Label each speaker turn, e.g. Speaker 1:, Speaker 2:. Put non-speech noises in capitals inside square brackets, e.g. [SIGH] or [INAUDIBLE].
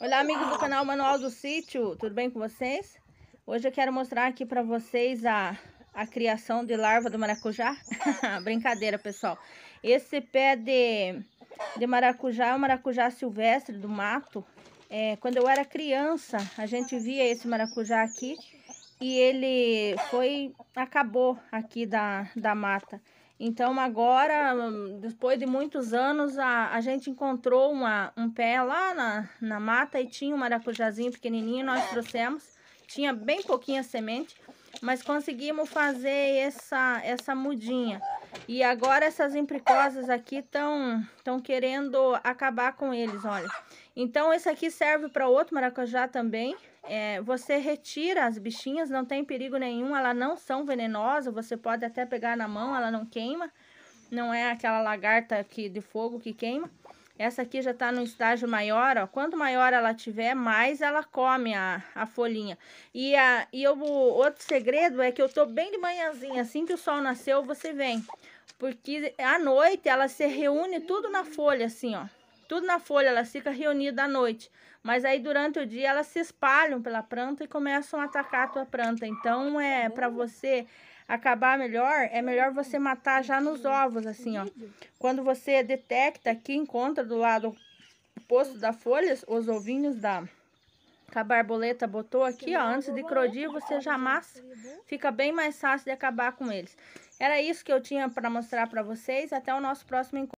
Speaker 1: Olá, amigos do canal Manual do Sítio, tudo bem com vocês? Hoje eu quero mostrar aqui para vocês a, a criação de larva do maracujá. [LAUGHS] Brincadeira, pessoal. Esse pé de, de maracujá é o maracujá silvestre do mato. É, quando eu era criança, a gente via esse maracujá aqui e ele foi, acabou aqui da, da mata. Então, agora, depois de muitos anos, a, a gente encontrou uma, um pé lá na, na mata e tinha um maracujazinho pequenininho, nós trouxemos. Tinha bem pouquinha semente, mas conseguimos fazer essa, essa mudinha. E agora essas impricosas aqui estão estão querendo acabar com eles, olha. Então esse aqui serve para outro maracujá também. É, você retira as bichinhas, não tem perigo nenhum, elas não são venenosas, você pode até pegar na mão, ela não queima. Não é aquela lagarta que, de fogo que queima. Essa aqui já tá no estágio maior, ó. Quanto maior ela tiver, mais ela come a, a folhinha. E, a, e eu, o outro segredo é que eu tô bem de manhãzinha, assim que o sol nasceu, você vem. Porque à noite ela se reúne tudo na folha, assim, ó. Tudo na folha, elas ficam reunidas à noite. Mas aí durante o dia elas se espalham pela planta e começam a atacar a tua planta. Então é para você acabar melhor, é melhor você matar já nos ovos, assim, ó. Quando você detecta que encontra do lado oposto da folha, os ovinhos da que a barboleta botou aqui, ó, antes de crodir, você já amassa, fica bem mais fácil de acabar com eles. Era isso que eu tinha para mostrar para vocês, até o nosso próximo encontro.